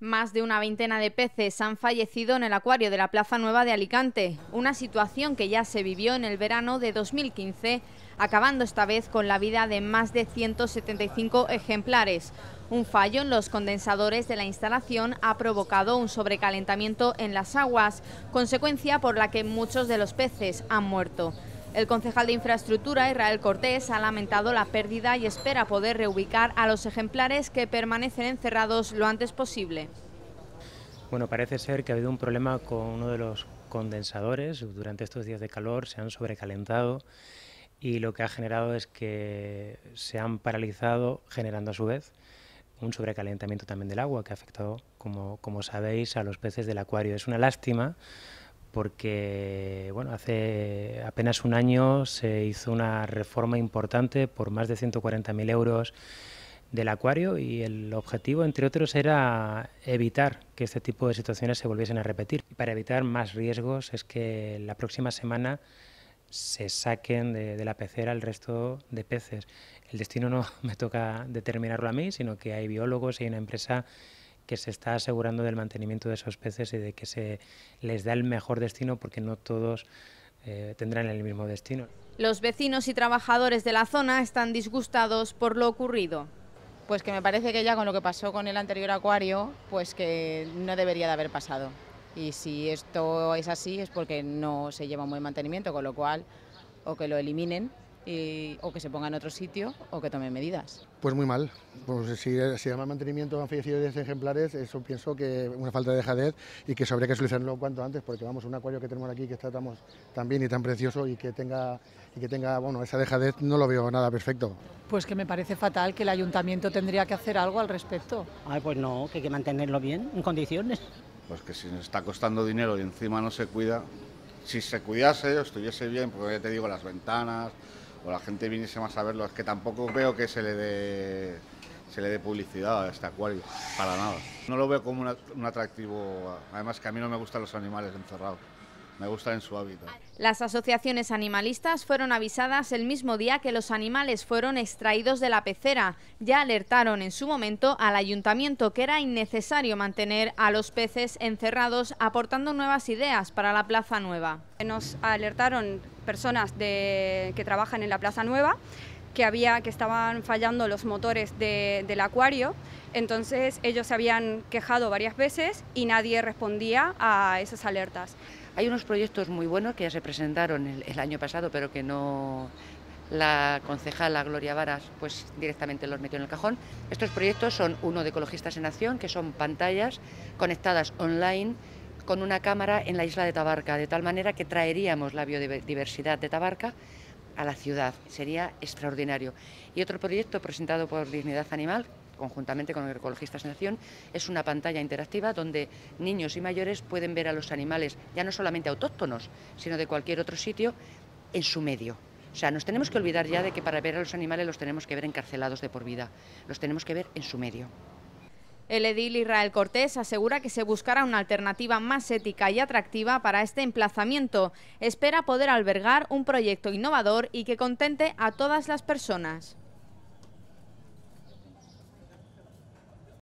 Más de una veintena de peces han fallecido en el acuario de la Plaza Nueva de Alicante, una situación que ya se vivió en el verano de 2015, acabando esta vez con la vida de más de 175 ejemplares. Un fallo en los condensadores de la instalación ha provocado un sobrecalentamiento en las aguas, consecuencia por la que muchos de los peces han muerto. El concejal de Infraestructura, Israel Cortés, ha lamentado la pérdida y espera poder reubicar a los ejemplares que permanecen encerrados lo antes posible. Bueno, parece ser que ha habido un problema con uno de los condensadores. Durante estos días de calor se han sobrecalentado y lo que ha generado es que se han paralizado, generando a su vez un sobrecalentamiento también del agua que ha afectado, como, como sabéis, a los peces del acuario. Es una lástima porque bueno, hace apenas un año se hizo una reforma importante por más de 140.000 euros del acuario y el objetivo, entre otros, era evitar que este tipo de situaciones se volviesen a repetir. para evitar más riesgos es que la próxima semana se saquen de, la pecera el resto de peces. El destino no me toca determinarlo a mí, sino que hay biólogos y hay una empresa que se está asegurando del mantenimiento de esos peces y de que se les da el mejor destino porque no todos eh, tendrán el mismo destino. Los vecinos y trabajadores de la zona están disgustados por lo ocurrido. Pues que me parece que ya con lo que pasó con el anterior acuario, pues que no debería de haber pasado. Y si esto es así es porque no se lleva muy buen mantenimiento, con lo cual o que lo eliminen o que se ponga en otro sitio o que tome medidas. Pues muy mal. Pues si se llama mantenimiento han fallecido 10 ejemplares, eso pienso que una falta de dejadez y que eso habría que solucionarlo cuanto antes, porque vamos, un acuario que tenemos aquí que tratamos tan bien y tan precioso y que tenga, y que tenga bueno, esa dejadez no lo veo nada perfecto. Pues que me parece fatal que el ayuntamiento tendría que hacer algo al respecto. Ay, pues no, que hay que mantenerlo bien, en condiciones. Pues que si nos está costando dinero y encima no se cuida, si se cuidase o estuviese bien, porque ya te digo, las ventanas, o la gente viniese más a verlo. Es que tampoco veo que se le dé, se le dé publicidad a este acuario, para nada. No lo veo como un atractivo, además que a mí no me gustan los animales encerrados me gusta en su hábitat. Las asociaciones animalistas fueron avisadas el mismo día que los animales fueron extraídos de la pecera. Ya alertaron en su momento al ayuntamiento que era innecesario mantener a los peces encerrados, aportando nuevas ideas para la Plaza Nueva. Nos alertaron personas que trabajan en la Plaza Nueva que había que estaban fallando los motores del acuario entonces ellos se habían quejado varias veces y nadie respondía a esas alertas. Hay unos proyectos muy buenos que ya se presentaron el, año pasado, pero que no la concejala Gloria Varas pues directamente los metió en el cajón. Estos proyectos son uno de Ecologistas en Acción, que son pantallas conectadas online con una cámara en la isla de Tabarca, de tal manera que traeríamos la biodiversidad de Tabarca a la ciudad. Sería extraordinario. Y otro proyecto presentado por Dignidad Animal, conjuntamente con Ecologistas en Acción, es una pantalla interactiva donde niños y mayores pueden ver a los animales, ya no solamente autóctonos, sino de cualquier otro sitio, en su medio. O sea, nos tenemos que olvidar ya de que para ver a los animales los tenemos que ver encarcelados de por vida, los tenemos que ver en su medio. El edil Israel Cortés asegura que se buscará una alternativa más ética y atractiva para este emplazamiento. Espera poder albergar un proyecto innovador y que contente a todas las personas.